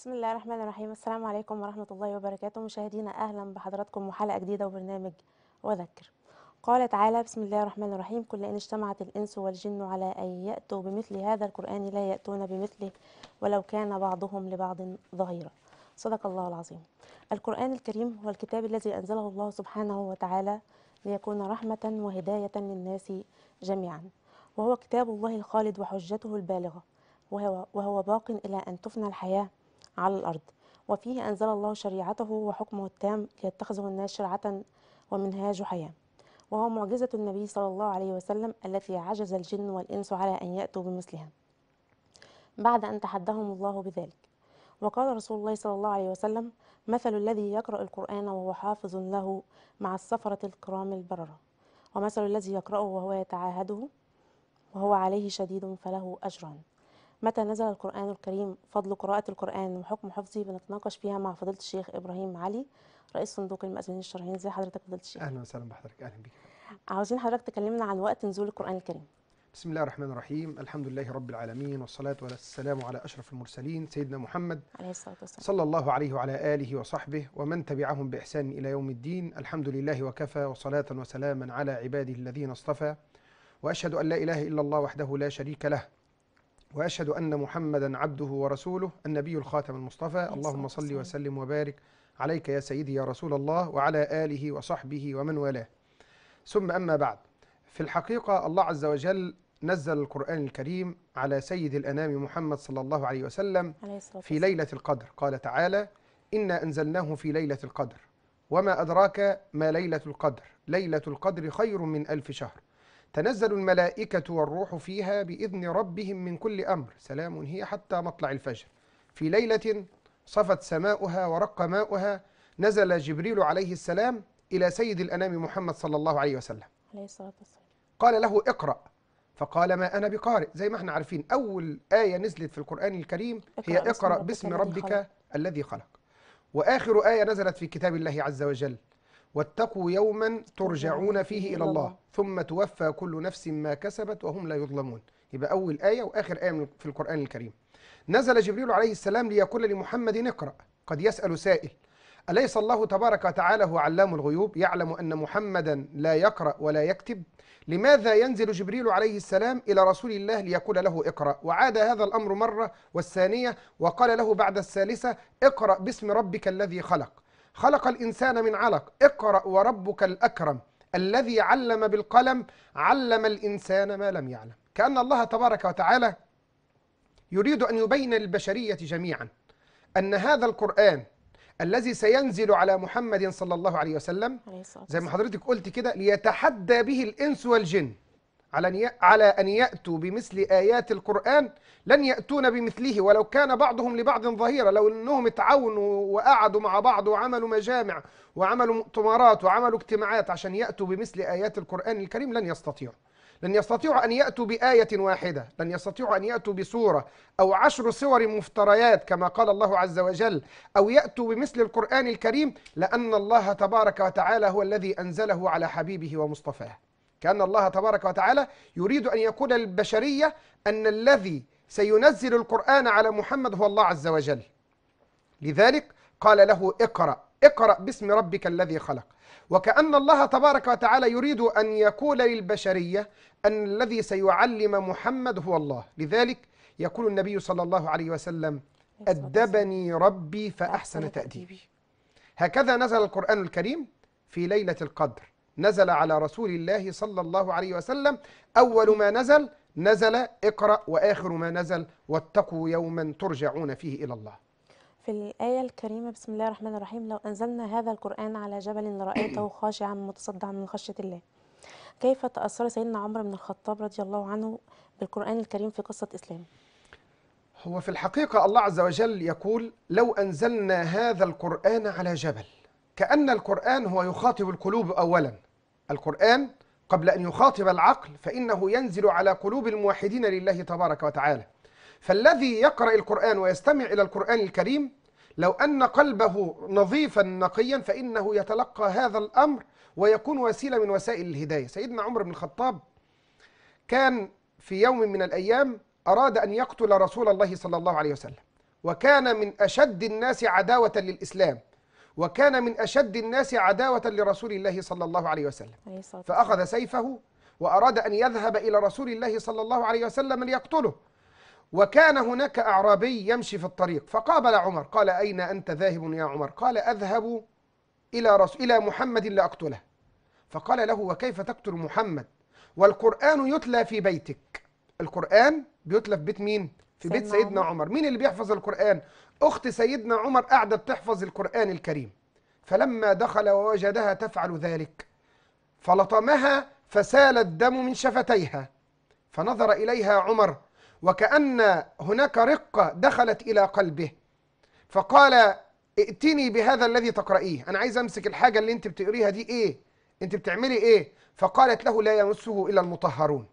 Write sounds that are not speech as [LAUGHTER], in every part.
بسم الله الرحمن الرحيم السلام عليكم ورحمة الله وبركاته مشاهدينا أهلا بحضراتكم وحلقة جديدة وبرنامج وذكر قال تعالى بسم الله الرحمن الرحيم كل إن اجتمعت الإنس والجن على أن يأتوا بمثل هذا القرآن لا يأتون بمثله ولو كان بعضهم لبعض ظهيرا صدق الله العظيم القرآن الكريم هو الكتاب الذي أنزله الله سبحانه وتعالى ليكون رحمة وهداية للناس جميعا وهو كتاب الله الخالد وحجته البالغة وهو, وهو باق إلى أن تفنى الحياة على الأرض وفيه أنزل الله شريعته وحكمه التام ليتخذه الناس شرعة ومنهاج حياة وهو معجزة النبي صلى الله عليه وسلم التي عجز الجن والإنس على أن يأتوا بمثلها بعد أن تحدهم الله بذلك وقال رسول الله صلى الله عليه وسلم مثل الذي يقرأ القرآن وهو حافظ له مع السفرة الكرام البررة ومثل الذي يقرأه وهو يتعاهده وهو عليه شديد فله أجران متى نزل القرآن الكريم فضل قراءة القرآن وحكم حفظه بنتناقش فيها مع فضيلة الشيخ إبراهيم علي رئيس صندوق المأذنين الشرعيين ازي حضرتك فضيلة الشيخ أهلا وسهلا بحضرتك أهلا بيك عاوزين حضرتك تكلمنا عن وقت نزول القرآن الكريم بسم الله الرحمن الرحيم الحمد لله رب العالمين والصلاة والسلام على أشرف المرسلين سيدنا محمد عليه الصلاة والسلام صلى الله عليه وعلى آله وصحبه ومن تبعهم بإحسان إلى يوم الدين الحمد لله وكفى وصلاة وسلاما على عباده الذين اصطفى وأشهد أن لا إله إلا الله وحده لا شريك له واشهد ان محمدا عبده ورسوله النبي الخاتم المصطفى اللهم صل وسلم وبارك عليك يا سيدي يا رسول الله وعلى اله وصحبه ومن والاه ثم اما بعد في الحقيقه الله عز وجل نزل القران الكريم على سيد الانام محمد صلى الله عليه وسلم في ليله القدر قال تعالى انا انزلناه في ليله القدر وما ادراك ما ليله القدر ليله القدر خير من الف شهر تنزل الملائكة والروح فيها بإذن ربهم من كل أمر سلام هي حتى مطلع الفجر في ليلة صفت سماؤها ورق ماؤها نزل جبريل عليه السلام إلى سيد الأنام محمد صلى الله عليه وسلم عليه الصلاة والسلام قال له اقرأ فقال ما أنا بقارئ زي ما احنا عارفين أول آية نزلت في القرآن الكريم هي اقرأ باسم ربك الذي خلق وآخر آية نزلت في كتاب الله عز وجل واتقوا يوما ترجعون فيه إلى الله ثم توفى كل نفس ما كسبت وهم لا يظلمون يبقى أول آية وآخر آية في القرآن الكريم نزل جبريل عليه السلام ليقول لمحمد اقرأ قد يسأل سائل أليس الله تبارك وتعالى هو علام الغيوب يعلم أن محمدا لا يقرأ ولا يكتب لماذا ينزل جبريل عليه السلام إلى رسول الله ليقول له اقرأ وعاد هذا الأمر مرة والثانية وقال له بعد الثالثة اقرأ باسم ربك الذي خلق خلق الإنسان من علق اقرأ وربك الأكرم الذي علم بالقلم علم الإنسان ما لم يعلم كأن الله تبارك وتعالى يريد أن يبين للبشرية جميعا أن هذا القرآن الذي سينزل على محمد صلى الله عليه وسلم زي ما حضرتك قلت كده ليتحدى به الإنس والجن على أن يأتوا بمثل آيات القرآن لن يأتون بمثله ولو كان بعضهم لبعض ظهيرا لو أنهم اتعاونوا وقعدوا مع بعض وعملوا مجامع وعملوا مؤتمرات وعملوا اجتماعات عشان يأتوا بمثل آيات القرآن الكريم لن يستطيعوا لن يستطيعوا أن يأتوا بآية واحدة لن يستطيعوا أن يأتوا بسورة أو عشر سور مفتريات كما قال الله عز وجل أو يأتوا بمثل القرآن الكريم لأن الله تبارك وتعالى هو الذي أنزله على حبيبه ومصطفاه كأن الله تبارك وتعالى يريد أن يقول للبشرية أن الذي سينزل القرآن على محمد هو الله عز وجل لذلك قال له اقرأ اقرأ باسم ربك الذي خلق وكأن الله تبارك وتعالى يريد أن يقول للبشرية أن الذي سيعلم محمد هو الله لذلك يقول النبي صلى الله عليه وسلم أدبني ربي فأحسن تأديبي هكذا نزل القرآن الكريم في ليلة القدر نزل على رسول الله صلى الله عليه وسلم أول ما نزل نزل اقرأ وآخر ما نزل واتقوا يوما ترجعون فيه إلى الله في الآية الكريمة بسم الله الرحمن الرحيم لو أنزلنا هذا القرآن على جبل رأيته [COUGHS] خاشعا متصدعا من خشية الله كيف تأثر سيدنا عمر بن الخطاب رضي الله عنه بالقرآن الكريم في قصة إسلام هو في الحقيقة الله عز وجل يقول لو أنزلنا هذا القرآن على جبل كأن القرآن هو يخاطب القلوب أولا القرآن قبل أن يخاطب العقل فإنه ينزل على قلوب الموحدين لله تبارك وتعالى فالذي يقرأ القرآن ويستمع إلى القرآن الكريم لو أن قلبه نظيفا نقيا فإنه يتلقى هذا الأمر ويكون وسيلة من وسائل الهداية سيدنا عمر بن الخطاب كان في يوم من الأيام أراد أن يقتل رسول الله صلى الله عليه وسلم وكان من أشد الناس عداوة للإسلام وكان من أشد الناس عداوة لرسول الله صلى الله عليه وسلم فأخذ سيفه وأراد أن يذهب إلى رسول الله صلى الله عليه وسلم ليقتله وكان هناك أعرابي يمشي في الطريق فقابل عمر قال أين أنت ذاهب يا عمر قال أذهب إلى, رس... إلى محمد لأقتله فقال له وكيف تقتل محمد والقرآن يتلى في بيتك القرآن بيتلى في بيت مين؟ في بيت سيدنا عمر مين اللي بيحفظ القرآن؟ أخت سيدنا عمر قاعدة بتحفظ القرآن الكريم فلما دخل ووجدها تفعل ذلك فلطمها فسال الدم من شفتيها فنظر إليها عمر وكأن هناك رقة دخلت إلى قلبه فقال ائتني بهذا الذي تقرأيه أنا عايز أمسك الحاجة اللي أنت بتقريها دي إيه أنت بتعملي إيه فقالت له لا يمسه إلا المطهرون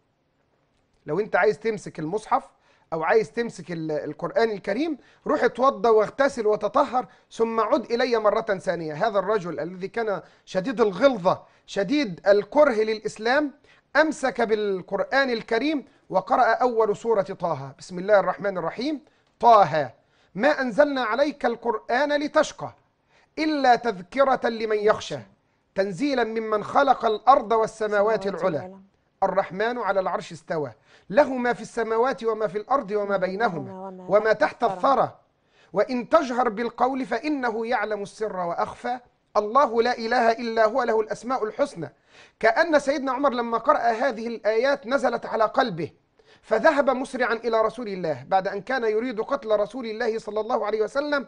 لو أنت عايز تمسك المصحف او عايز تمسك القران الكريم روح اتوضى واغتسل وتطهر ثم عد الي مره ثانيه هذا الرجل الذي كان شديد الغلظه شديد الكره للاسلام امسك بالقران الكريم وقرا اول سوره طه بسم الله الرحمن الرحيم طه ما انزلنا عليك القران لتشقى الا تذكره لمن يخشى تنزيلا ممن خلق الارض والسماوات العلى الرحمن على العرش استوى له ما في السماوات وما في الأرض وما بينهما وما تحت الثرى وإن تجهر بالقول فإنه يعلم السر وأخفى الله لا إله إلا هو له الأسماء الحسنى كأن سيدنا عمر لما قرأ هذه الآيات نزلت على قلبه فذهب مسرعا إلى رسول الله بعد أن كان يريد قتل رسول الله صلى الله عليه وسلم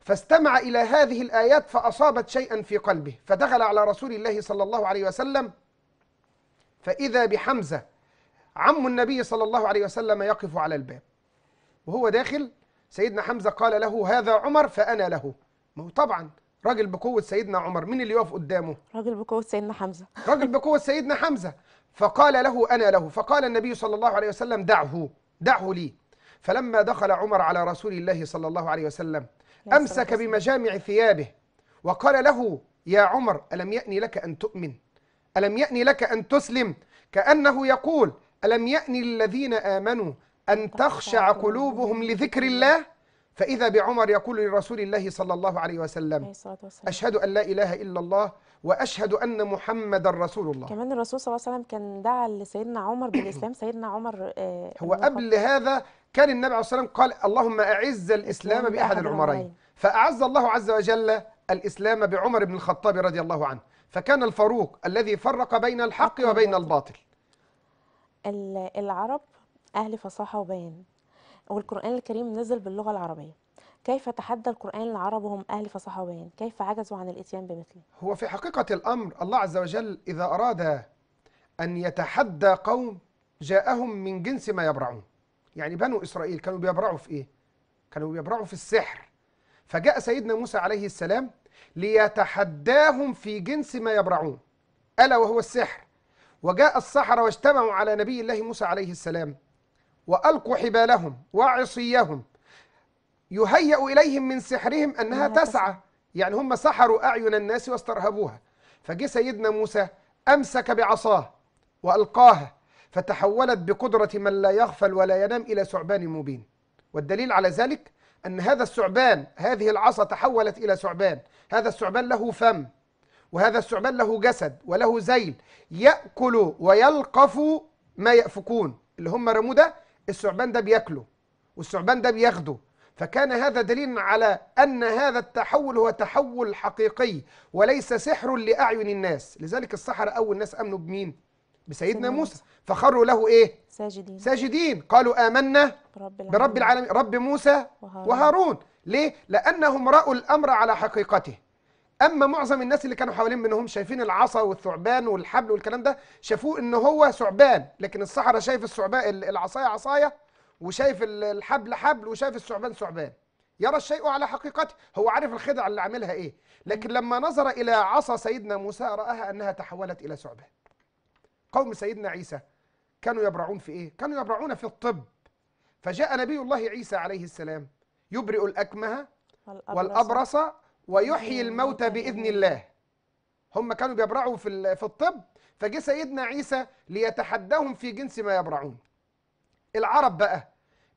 فاستمع إلى هذه الآيات فأصابت شيئا في قلبه فدخل على رسول الله صلى الله عليه وسلم فإذا بحمزة عم النبي صلى الله عليه وسلم يقف على الباب وهو داخل سيدنا حمزة قال له هذا عمر فأنا له ما هو طبعا راجل بقوة سيدنا عمر مين اللي يقف قدامه راجل بقوة سيدنا حمزة راجل بقوة سيدنا حمزة فقال له أنا له فقال النبي صلى الله عليه وسلم دعه دعه لي فلما دخل عمر على رسول الله صلى الله عليه وسلم أمسك بمجامع ثيابه وقال له يا عمر ألم يأني لك أن تؤمن ألم يأن لك أن تسلم كأنه يقول ألم يأن للذين آمنوا أن تخشع قلوبهم لذكر الله فإذا بعمر يقول لرسول الله صلى الله عليه وسلم أشهد أن لا إله إلا الله وأشهد أن محمدا رسول الله كمان الرسول صلى الله عليه وسلم كان دعا لسيدنا عمر بالإسلام سيدنا عمر آه هو قبل هذا كان النبي عليه الصلاة والسلام قال اللهم أعز الإسلام بأحد العمرين فأعز الله عز وجل الإسلام بعمر بن الخطاب رضي الله عنه فكان الفاروق الذي فرق بين الحق وبين الباطل العرب أهل فصاحة وبيان والقرآن الكريم نزل باللغة العربية كيف تحدى القرآن العرب وهم أهل فصاحة وبيان كيف عجزوا عن الإتيان بمثله هو في حقيقة الأمر الله عز وجل إذا أراد أن يتحدى قوم جاءهم من جنس ما يبرعون يعني بنو إسرائيل كانوا بيبرعوا في إيه؟ كانوا بيبرعوا في السحر فجاء سيدنا موسى عليه السلام ليتحداهم في جنس ما يبرعون ألا وهو السحر وجاء السحرة واجتمعوا على نبي الله موسى عليه السلام وألقوا حبالهم وعصيهم يهيأ إليهم من سحرهم أنها تسعى يعني هم سحروا أعين الناس واسترهبوها فجه سيدنا موسى أمسك بعصاه وألقاها فتحولت بقدرة من لا يغفل ولا ينام إلى ثعبان مبين والدليل على ذلك أن هذا الثعبان هذه العصا تحولت إلى ثعبان هذا الثعبان له فم وهذا الثعبان له جسد وله ذيل يأكل ويلقف ما يأفكون اللي هم رموه ده الثعبان ده بياكله والثعبان ده بياخده فكان هذا دليل على أن هذا التحول هو تحول حقيقي وليس سحر لأعين الناس لذلك السحر أول ناس أمنوا بمين؟ بسيدنا موسى فخروا له إيه؟ ساجدين ساجدين قالوا آمنا برب العالمين, برب, العالمين رب موسى وهارون, وهارون. ليه؟ لأنهم رأوا الأمر على حقيقته اما معظم الناس اللي كانوا حوالين منهم شايفين العصا والثعبان والحبل والكلام ده شافوه ان هو ثعبان لكن الصحراء شايف الثعبان العصايه عصايه وشايف الحبل حبل وشايف الثعبان ثعبان يرى الشيء على حقيقته هو عارف الخدعه اللي عاملها ايه لكن لما نظر الى عصا سيدنا موسى راها انها تحولت الى ثعبان قوم سيدنا عيسى كانوا يبرعون في إيه؟ كانوا يبرعون في الطب فجاء نبي الله عيسى عليه السلام يبرئ الأكمه والأبرص ويحيي الموتى بإذن الله هم كانوا بيبرعوا في في الطب فجه سيدنا عيسى ليتحداهم في جنس ما يبرعون العرب بقى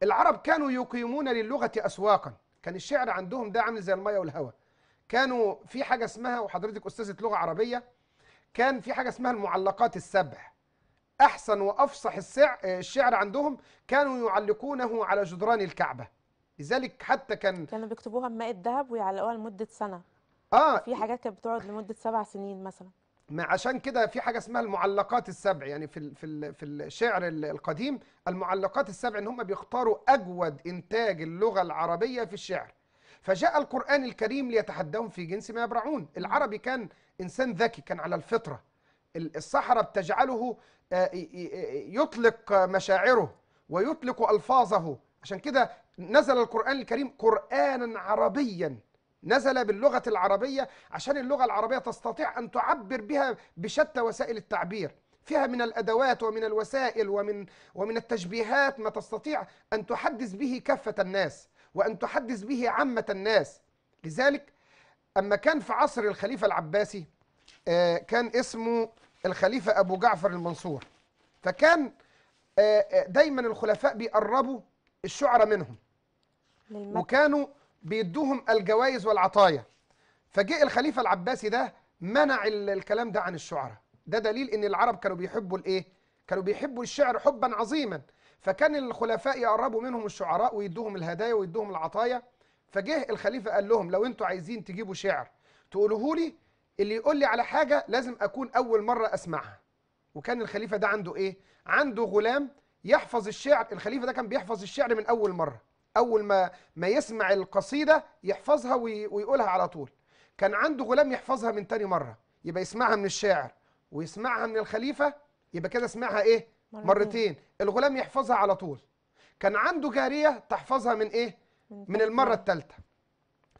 العرب كانوا يقيمون للغة أسواقا كان الشعر عندهم ده عامل زي المية والهواء كانوا في حاجة اسمها وحضرتك أستاذة لغة عربية كان في حاجة اسمها المعلقات السبع أحسن وأفصح السع... الشعر عندهم كانوا يعلقونه على جدران الكعبة لذلك حتى كان كانوا بيكتبوها بماء الذهب ويعلقوها لمدة سنة آه في حاجات كانت بتقعد لمدة سبع سنين مثلا ما عشان كده في حاجه اسمها المعلقات السبع يعني في في في الشعر القديم المعلقات السبع ان هم بيختاروا اجود انتاج اللغه العربيه في الشعر فجاء القران الكريم ليتحداهم في جنس ما يبرعون العربي كان انسان ذكي كان على الفطره الصحراء بتجعله آه، يطلق مشاعره ويطلق الفاظه عشان كده نزل القران الكريم قرانا عربيا نزل باللغه العربيه عشان اللغه العربيه تستطيع ان تعبر بها بشتى وسائل التعبير فيها من الادوات ومن الوسائل ومن ومن التشبيهات ما تستطيع ان تحدث به كافه الناس وان تحدث به عامه الناس لذلك اما كان في عصر الخليفه العباسي آه، كان اسمه الخليفة أبو جعفر المنصور فكان آه، آه، دايما الخلفاء بيقربوا الشعراء منهم وكانوا بيدوهم الجوائز والعطايا فجاء الخليفة العباسي ده منع الكلام ده عن الشعراء ده دليل ان العرب كانوا بيحبوا الايه كانوا بيحبوا الشعر حبا عظيما فكان الخلفاء يقربوا منهم الشعراء ويدوهم الهدايا ويدوهم العطايا فجه الخليفة قال لهم لو انتوا عايزين تجيبوا شعر تقولوه لي اللي يقول لي على حاجة لازم أكون أول مرة أسمعها وكان الخليفة ده عنده إيه؟ عنده غلام يحفظ الشعر الخليفة ده كان بيحفظ الشعر من أول مرة أول ما, ما يسمع القصيدة يحفظها ويقولها على طول كان عنده غلام يحفظها من تاني مرة يبقى يسمعها من الشاعر ويسمعها من الخليفة يبقى كده سمعها إيه؟ مرتين الغلام يحفظها على طول كان عنده جارية تحفظها من إيه؟ من المرة الثالثة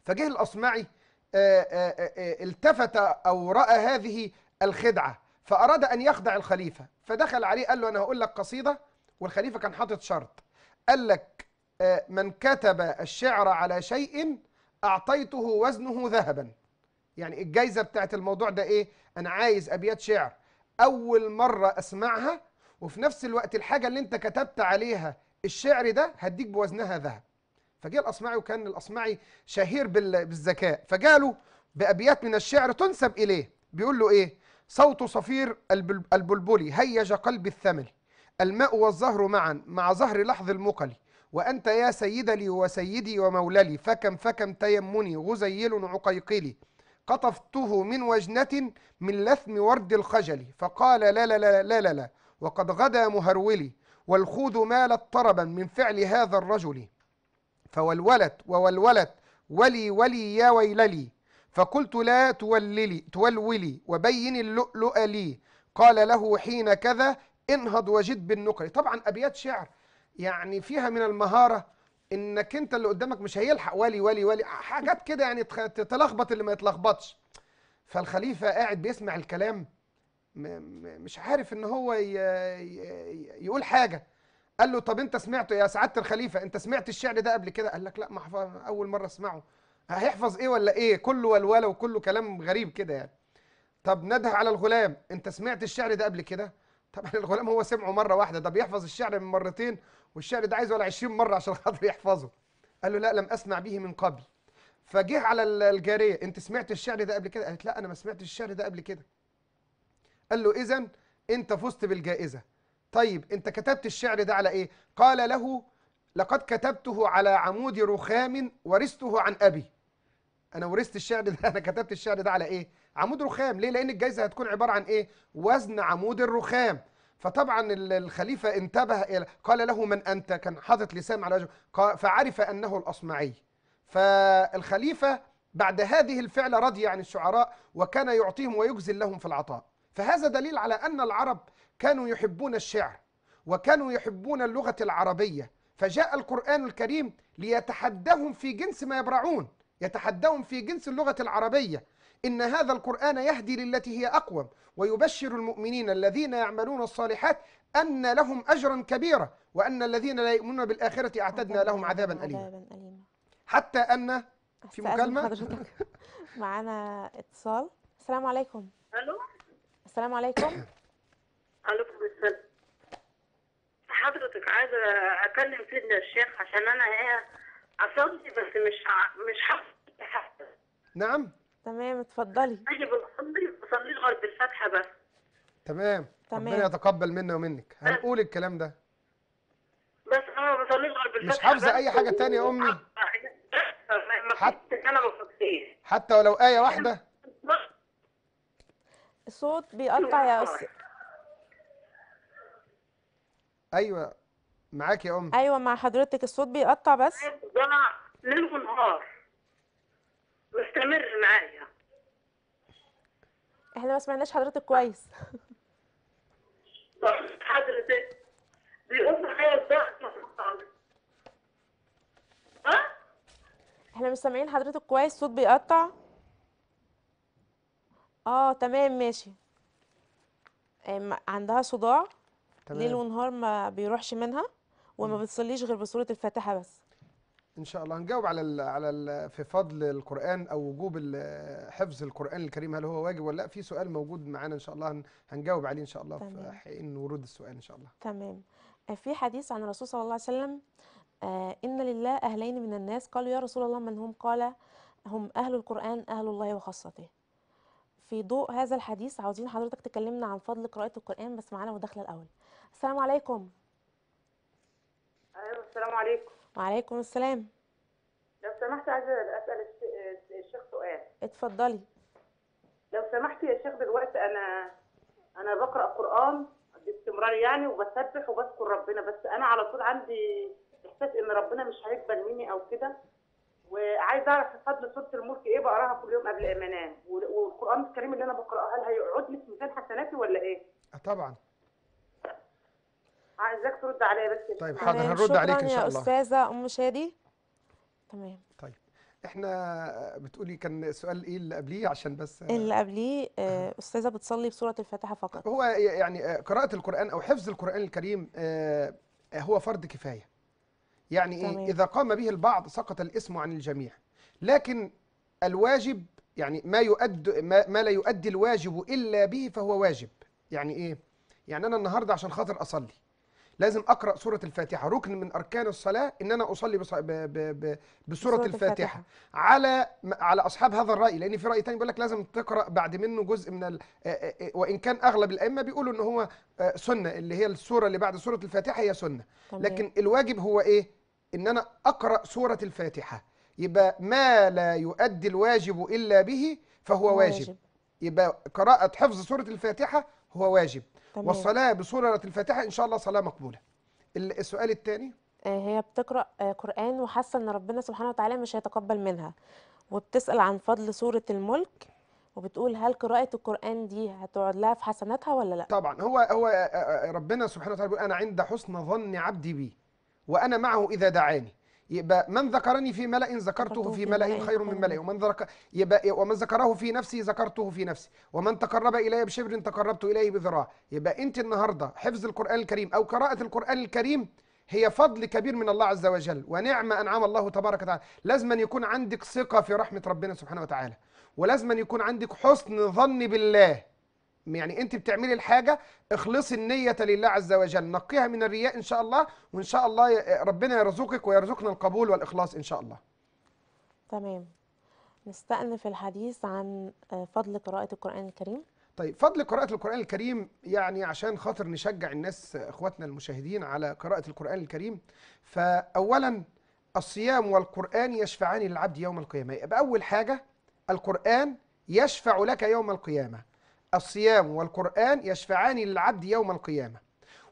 فجه الأصمعي آه، آه، آه، التفت أو رأى هذه الخدعة فأراد أن يخدع الخليفة فدخل عليه قال له أنا هقول لك قصيدة والخليفة كان حاطط شرط قال لك من كتب الشعر على شيء أعطيته وزنه ذهبا يعني الجايزة بتاعت الموضوع ده إيه أنا عايز أبيات شعر أول مرة أسمعها وفي نفس الوقت الحاجة اللي أنت كتبت عليها الشعر ده هديك بوزنها ذهب فجاء الاصمعي وكان الاصمعي شهير بالذكاء فجاله بابيات من الشعر تنسب اليه بيقول له ايه صوت صفير البلبلي هيج قلب الثمل الماء والزهر معا مع زهر لحظ المقل وأنت يا سيد لي وسيدي وموللي فكم فكم تيمني غزيل عقيقلي قطفته من وجنة من لثم ورد الخجل فقال لا لا لا لا لا, لا وقد غدا مهرولي والخوذ مالت طربا من فعل هذا الرجل فولولت وولولت ولي ولي يا ويللي فقلت لا توللي تولولي وبين اللؤلؤ لي قال له حين كذا انهض وجد بالنقر طبعا أبيات شعر يعني فيها من المهارة انك انت اللي قدامك مش هيلحق ولي ولي ولي حاجات كده يعني تتلخبط اللي ما يتلخبطش فالخليفة قاعد بيسمع الكلام مش عارف ان هو يقول حاجة قال له طب انت سمعته يا سعاده الخليفه انت سمعت الشعر ده قبل كده قال لك لا ما اول مره اسمعه هيحفظ ايه ولا ايه كله ولوله وكله كلام غريب كده يعني طب نده على الغلام انت سمعت الشعر ده قبل كده طبعا [LAUGHS] الغلام هو سمعه مره واحده ده بيحفظ الشعر من مرتين والشعر ده عايز ولا 20 مره عشان [LAUGHS] خاطر يحفظه قال له لا لم اسمع به من قبل فجه على الجاريه انت سمعت الشعر ده قبل كده قالت لا انا ما سمعتش الشعر ده قبل كده قال له اذا انت فزت بالجائزه طيب انت كتبت الشعر ده على ايه قال له لقد كتبته على عمود رخام ورثته عن ابي انا ورثت الشعر ده [LAUGHS] انا كتبت الشعر ده على ايه عمود رخام ليه لان الجائزه هتكون عباره عن ايه وزن عمود الرخام فطبعا الخليفه انتبه إيه؟ قال له من انت كان حاطط لسان على وجهه فعرف انه الاصمعي فالخليفه بعد هذه الفعله رضي عن الشعراء وكان يعطيهم ويجزل لهم في العطاء فهذا دليل على ان العرب كانوا يحبون الشعر وكانوا يحبون اللغة العربية فجاء القرآن الكريم ليتحدهم في جنس ما يبرعون يتحدهم في جنس اللغة العربية إن هذا القرآن يهدي للتي هي أقوم ويبشر المؤمنين الذين يعملون الصالحات أن لهم أجرا كبيرا وأن الذين لا يؤمنون بالآخرة أعتدنا لهم عذابا أليما حتى أن في مكالمة حضرتك [LAUGHS] معانا اتصال السلام عليكم الو السلام عليكم عليكم السلام حضرتك عايزه اكلم سيدنا الشيخ عشان انا ايه اصلي بس مش مش حافظه نعم تمام اتفضلي طيب، اجي بصلي بصلي غير بالفاتحه بس تمام تمام ربنا يتقبل منا ومنك هنقول الكلام ده بس انا ما بصليش غير بالفاتحه مش حافظه اي حاجه تانية يا امي حتى انا ما حتى ولو ايه واحده الصوت بيقطع يا استاذ ايوه معاك يا ام ايوه مع حضرتك الصوت بيقطع بس ضاع ليل ونهار واستمر معايا احنا ما سمعناش حضرتك كويس حضرتك بيقول معايا ضغط احنا مش سامعين حضرتك كويس الصوت بيقطع اه تمام ماشي آه، عندها صداع تمام. ليل ونهار ما بيروحش منها وما بتصليش غير بسوره الفاتحه بس ان شاء الله هنجاوب على الـ على الـ في فضل القران او وجوب حفظ القران الكريم هل هو واجب ولا لا في سؤال موجود معانا ان شاء الله هنجاوب عليه ان شاء الله تمام. في حين ورود السؤال ان شاء الله تمام آه، في حديث عن الرسول صلى الله عليه وسلم آه، ان لله اهلين من الناس قالوا يا رسول الله من هم قال هم اهل القران اهل الله وخاصته في ضوء هذا الحديث عاوزين حضرتك تكلمنا عن فضل قراءة القرآن بس معانا مداخلة الأول السلام عليكم أيوة السلام عليكم وعليكم السلام لو سمحت عايزة أسأل الشيخ سؤال اتفضلي لو سمحتي يا شيخ دلوقتي أنا أنا بقرأ قرآن باستمرار يعني وبسبح وبذكر ربنا بس أنا على طول عندي إحساس إن ربنا مش هيقبل مني أو كده وعايز اعرف فضل سوره الملك ايه بقراها كل يوم قبل ما انام والقران الكريم اللي انا بقراه هل هيقعد لي في ميزان حسناتي ولا ايه؟ آه، طبعا عايزاك ترد عليا بس طيب حاضر هنرد عليك ان شاء الله شكرا يا استاذه ام شادي تمام طيب احنا بتقولي كان السؤال ايه اللي قبليه عشان بس اللي قبليه آه، استاذه بتصلي بسوره الفاتحه فقط هو يعني آه، قراءه القران او حفظ القران الكريم هو فرض كفايه يعني إيه إذا قام به البعض سقط الاسم عن الجميع لكن الواجب يعني ما يؤد ما, ما لا يؤدي الواجب إلا به فهو واجب يعني إيه؟ يعني أنا النهاردة عشان خاطر أصلي لازم أقرأ سورة الفاتحة ركن من أركان الصلاة إن أنا أصلي بص... ب... ب... ب... بسورة الفاتحة. الفاتحة على على أصحاب هذا الرأي لأن في رأي تاني بيقول لك لازم تقرأ بعد منه جزء من ال... آه، آه، آه، وإن كان أغلب الأئمة بيقولوا إن هو سنة اللي هي السورة اللي بعد سورة الفاتحة هي سنة طبعا. لكن الواجب هو إيه؟ ان انا اقرا سوره الفاتحه يبقى ما لا يؤدي الواجب الا به فهو واجب, يبقى قراءه حفظ سوره الفاتحه هو واجب تمام. والصلاه بسوره الفاتحه ان شاء الله صلاه مقبوله السؤال الثاني آه، هي بتقرا آه، قران وحاسه ان ربنا سبحانه وتعالى مش هيتقبل منها وبتسال عن فضل سوره الملك وبتقول هل قراءة القرآن دي هتقعد لها في حسناتها ولا لا؟ طبعا هو هو آه، ربنا سبحانه وتعالى بيقول أنا عند حسن ظن عبدي بي وأنا معه إذا دعاني يبقى من ذكرني في ملأ ذكرته في ملأ خير من ملأ ومن ذكر يبقى ومن ذكره في نفسي ذكرته في نفسي ومن تقرب إلي بشبر تقربت إليه بذراع يبقى أنت النهاردة حفظ القرآن الكريم أو قراءة القرآن الكريم هي فضل كبير من الله عز وجل ونعمة أنعم الله تبارك وتعالى لازم أن يكون عندك ثقة في رحمة ربنا سبحانه وتعالى ولازم أن يكون عندك حسن ظن بالله يعني انت بتعملي الحاجه اخلصي النيه لله عز وجل نقيها من الرياء ان شاء الله وان شاء الله ربنا يرزقك ويرزقنا القبول والاخلاص ان شاء الله تمام نستأنف الحديث عن آه، فضل قراءة القرآن الكريم طيب فضل قراءة القرآن الكريم يعني عشان خاطر نشجع الناس اخواتنا المشاهدين على قراءة القرآن الكريم فأولا الصيام والقرآن يشفعان للعبد يوم القيامة يبقى أول حاجة القرآن يشفع لك يوم القيامة الصيام والقرآن يشفعان للعبد يوم القيامة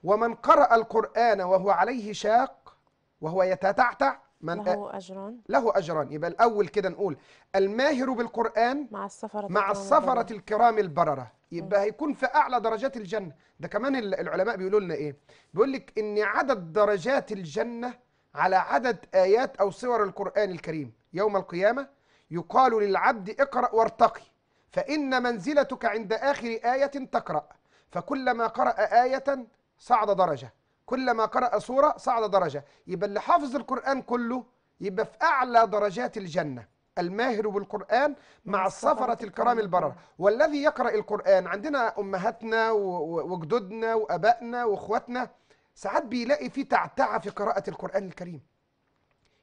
ومن قرأ القرآن وهو عليه شاق وهو يتتعتع من له أجران له أجران يبقى الأول كده نقول الماهر بالقرآن مع السفرة مع السفرة الكرام البررة يبقى هيكون في أعلى درجات الجنة ده كمان العلماء بيقولوا لنا إيه بيقول لك إن عدد درجات الجنة على عدد آيات أو سور القرآن الكريم يوم القيامة يقال للعبد اقرأ وارتقي فإن منزلتك عند آخر آية تقرأ فكلما قرأ آية صعد درجة كلما قرأ سورة صعد درجة يبقى اللي حافظ القرآن كله يبقى في أعلى درجات الجنة الماهر بالقرآن مع السفرة الكرام البررة والذي يقرأ القرآن عندنا أمهاتنا وجدودنا وأبائنا وإخواتنا ساعات بيلاقي في تعتعة في قراءة القرآن الكريم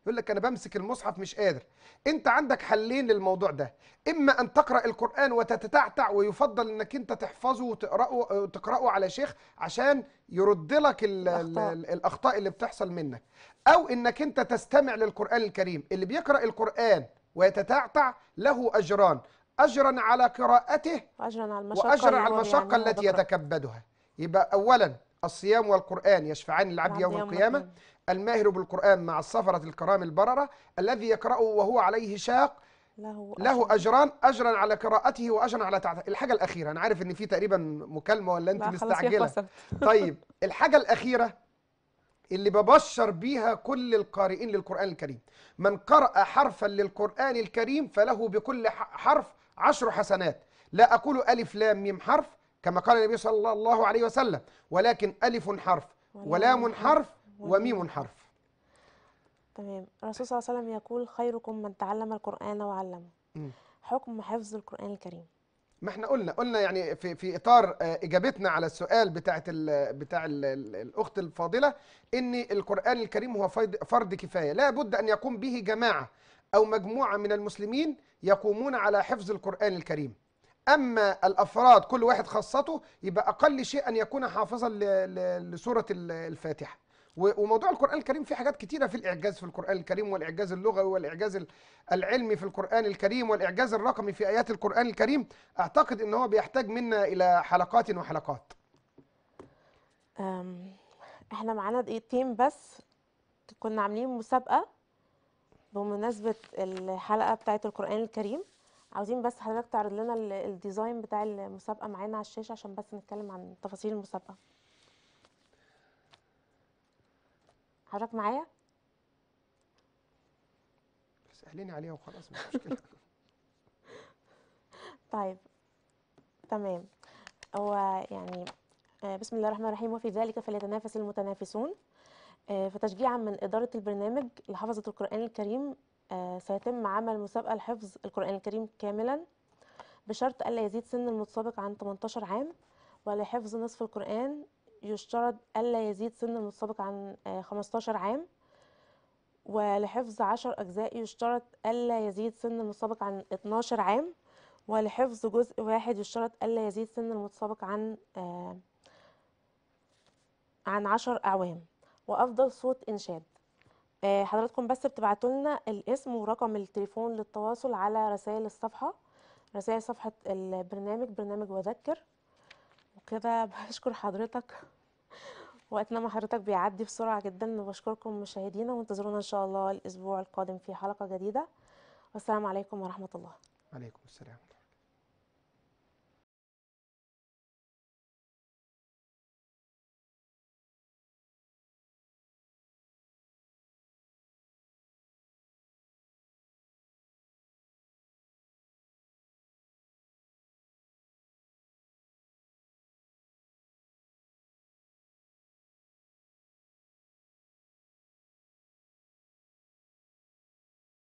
يقول لك انا بمسك المصحف مش قادر انت عندك حلين للموضوع ده اما ان تقرا القران وتتتعتع ويفضل انك انت تحفظه وتقراه وتقراه على شيخ عشان يرد لك الأخطاء. الاخطاء اللي بتحصل منك او انك انت تستمع للقران الكريم اللي بيقرا القران ويتتعتع له اجران اجرا على قراءته واجرا على المشقه واجرا على المشقه التي يتكبدها يبقى اولا الصيام والقرآن يشفعان للعبد نعم، يوم, يوم القيامة مكين. الماهر بالقرآن مع السفرة الكرام البررة الذي يقرأه وهو عليه شاق له, له أجران أجرا على قراءته وأجرا على تعته الحاجة الأخيرة أنا عارف إن في تقريبا مكالمة ولا أنت مستعجلة [LAUGHS] طيب الحاجة الأخيرة اللي ببشر بيها كل القارئين للقرآن الكريم من قرأ حرفا للقرآن الكريم فله بكل حرف عشر حسنات لا أقول ألف لام ميم حرف كما قال النبي صلى الله عليه وسلم ولكن ألف حرف ولام حرف وميم حرف تمام الرسول صلى الله عليه وسلم يقول خيركم من تعلم القرآن وعلمه حكم حفظ القرآن الكريم ما احنا قلنا قلنا يعني في في اطار آه، اجابتنا على السؤال بتاعه بتاع الاخت الفاضله ان القران الكريم هو فرض كفايه لا بد ان يقوم به جماعه او مجموعه من المسلمين يقومون على حفظ القران الكريم أما الأفراد كل واحد خاصته يبقى أقل شيء أن يكون حافظا لسورة الفاتحة وموضوع القرآن الكريم فيه حاجات كتيرة في الإعجاز في القرآن الكريم والإعجاز اللغوي والإعجاز العلمي في القرآن الكريم والإعجاز الرقمي في آيات القرآن الكريم أعتقد أن هو بيحتاج منا إلى حلقات وحلقات احنا معانا دقيقتين بس كنا عاملين مسابقة بمناسبة الحلقة بتاعت القرآن الكريم عاوزين بس حضرتك تعرض لنا الديزاين بتاع المسابقه معانا على الشاشه عشان بس نتكلم عن تفاصيل المسابقه حضرتك معايا بس عليها وخلاص مش مشكله [LAUGHS] طيب تمام هو يعني آه، بسم الله الرحمن الرحيم وفي ذلك فليتنافس المتنافسون آه، فتشجيعا من إدارة البرنامج لحفظة القرآن الكريم آه، سيتم عمل مسابقة لحفظ القرآن الكريم كاملا بشرط ألا يزيد سن المتسابق عن 18 عام ولحفظ نصف القرآن يشترط ألا يزيد سن المتسابق عن 15 آه، عام ولحفظ 10 أجزاء يشترط ألا يزيد سن المتسابق عن 12 عام ولحفظ جزء واحد يشترط ألا يزيد سن المتسابق عن آه، عن 10 أعوام وأفضل صوت إنشاد آه، حضراتكم بس بتبعتوا لنا الاسم ورقم التليفون للتواصل على رسائل الصفحة رسائل صفحة البرنامج برنامج وذكر وكده [LAUGHS] بشكر حضرتك وقتنا مع حضرتك بيعدي بسرعة جدا وبشكركم مشاهدينا وانتظرونا إن شاء الله الأسبوع القادم في حلقة جديدة والسلام عليكم ورحمة الله عليكم السلام